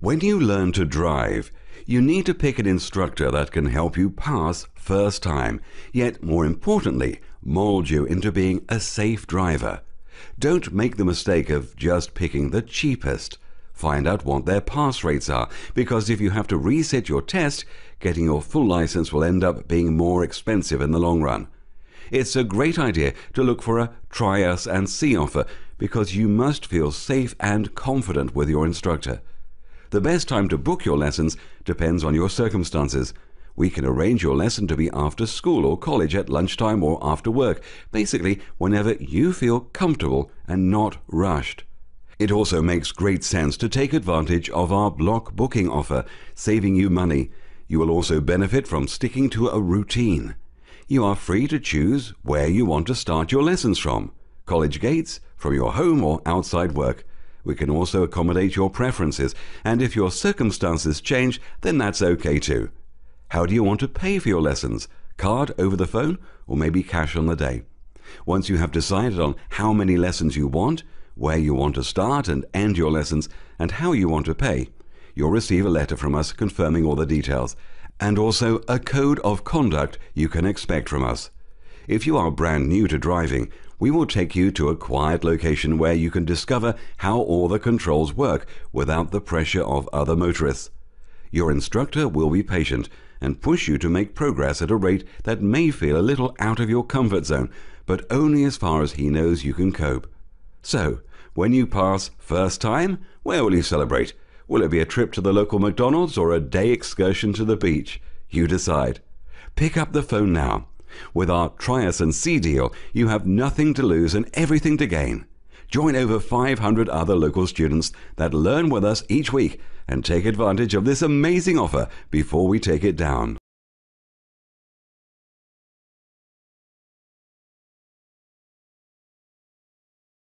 When you learn to drive, you need to pick an instructor that can help you pass first time, yet more importantly, mold you into being a safe driver. Don't make the mistake of just picking the cheapest. Find out what their pass rates are, because if you have to reset your test, getting your full license will end up being more expensive in the long run. It's a great idea to look for a try us and see offer because you must feel safe and confident with your instructor. The best time to book your lessons depends on your circumstances. We can arrange your lesson to be after school or college at lunchtime or after work, basically, whenever you feel comfortable and not rushed. It also makes great sense to take advantage of our block booking offer, saving you money. You will also benefit from sticking to a routine. You are free to choose where you want to start your lessons from college gates, from your home, or outside work. We can also accommodate your preferences, and if your circumstances change, then that's okay too. How do you want to pay for your lessons? Card over the phone, or maybe cash on the day? Once you have decided on how many lessons you want, where you want to start and end your lessons, and how you want to pay, you'll receive a letter from us confirming all the details, and also a code of conduct you can expect from us. If you are brand new to driving, we will take you to a quiet location where you can discover how all the controls work without the pressure of other motorists. Your instructor will be patient and push you to make progress at a rate that may feel a little out of your comfort zone, but only as far as he knows you can cope. So, when you pass first time, where will you celebrate? Will it be a trip to the local McDonald's or a day excursion to the beach? You decide. Pick up the phone now with our Trias and C deal, you have nothing to lose and everything to gain. Join over 500 other local students that learn with us each week and take advantage of this amazing offer before we take it down.